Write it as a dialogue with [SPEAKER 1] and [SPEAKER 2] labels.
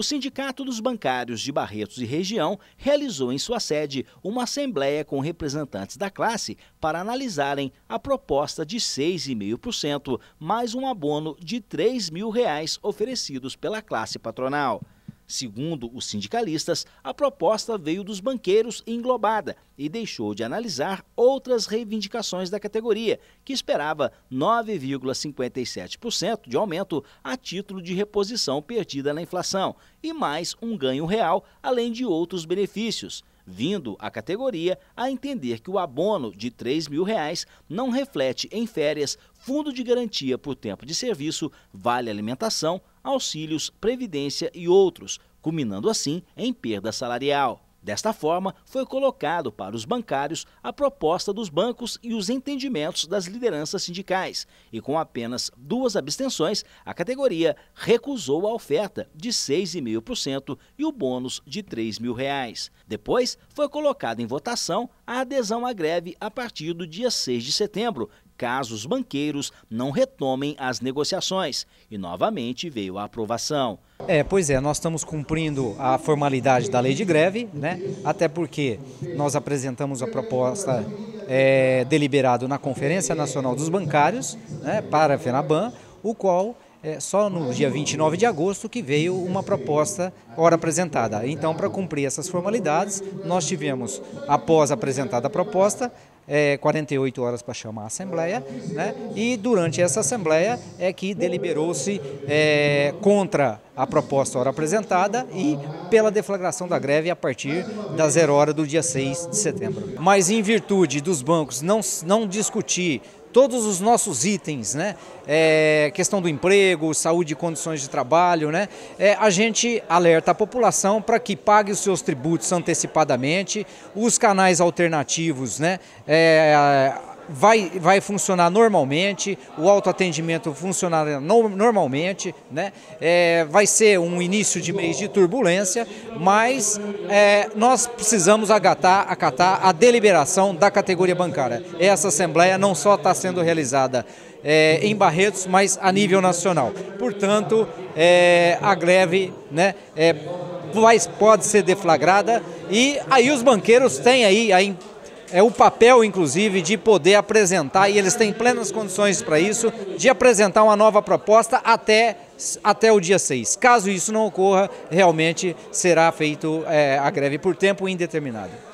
[SPEAKER 1] O Sindicato dos Bancários de Barretos e Região realizou em sua sede uma assembleia com representantes da classe para analisarem a proposta de 6,5% mais um abono de R$ 3 mil reais oferecidos pela classe patronal. Segundo os sindicalistas, a proposta veio dos banqueiros englobada e deixou de analisar outras reivindicações da categoria, que esperava 9,57% de aumento a título de reposição perdida na inflação e mais um ganho real, além de outros benefícios vindo a categoria a entender que o abono de R$ 3 mil reais não reflete em férias, fundo de garantia por tempo de serviço, vale alimentação, auxílios, previdência e outros, culminando assim em perda salarial. Desta forma, foi colocado para os bancários a proposta dos bancos e os entendimentos das lideranças sindicais, e com apenas duas abstenções, a categoria recusou a oferta de 6,5% e o bônus de R$ mil. Reais. Depois, foi colocada em votação a adesão à greve a partir do dia 6 de setembro, caso os banqueiros não retomem as negociações. E novamente veio a aprovação.
[SPEAKER 2] É, pois é, nós estamos cumprindo a formalidade da lei de greve, né? Até porque nós apresentamos a proposta é, deliberado na Conferência Nacional dos Bancários, né, para a FENABAN, o qual é, só no dia 29 de agosto que veio uma proposta hora apresentada. Então, para cumprir essas formalidades, nós tivemos, após apresentada a proposta, é, 48 horas para chamar a Assembleia, né? e durante essa Assembleia é que deliberou-se é, contra a proposta ora apresentada e pela deflagração da greve a partir da zero hora do dia 6 de setembro. Mas em virtude dos bancos não, não discutir todos os nossos itens, né? É, questão do emprego, saúde e condições de trabalho, né? É, a gente alerta a população para que pague os seus tributos antecipadamente, os canais alternativos, né? É, vai, vai funcionar normalmente, o autoatendimento funcionará no, normalmente, né? É, vai ser um início de mês de turbulência, mas é, nós precisamos agatar, acatar a deliberação da categoria bancária. Essa assembleia não só está sendo realizada é, em Barretos, mas a nível nacional. Portanto, é, a greve né, é, pode ser deflagrada e aí os banqueiros têm aí a é o papel, inclusive, de poder apresentar, e eles têm plenas condições para isso, de apresentar uma nova proposta até, até o dia 6. Caso isso não ocorra, realmente será feito é, a greve por tempo indeterminado.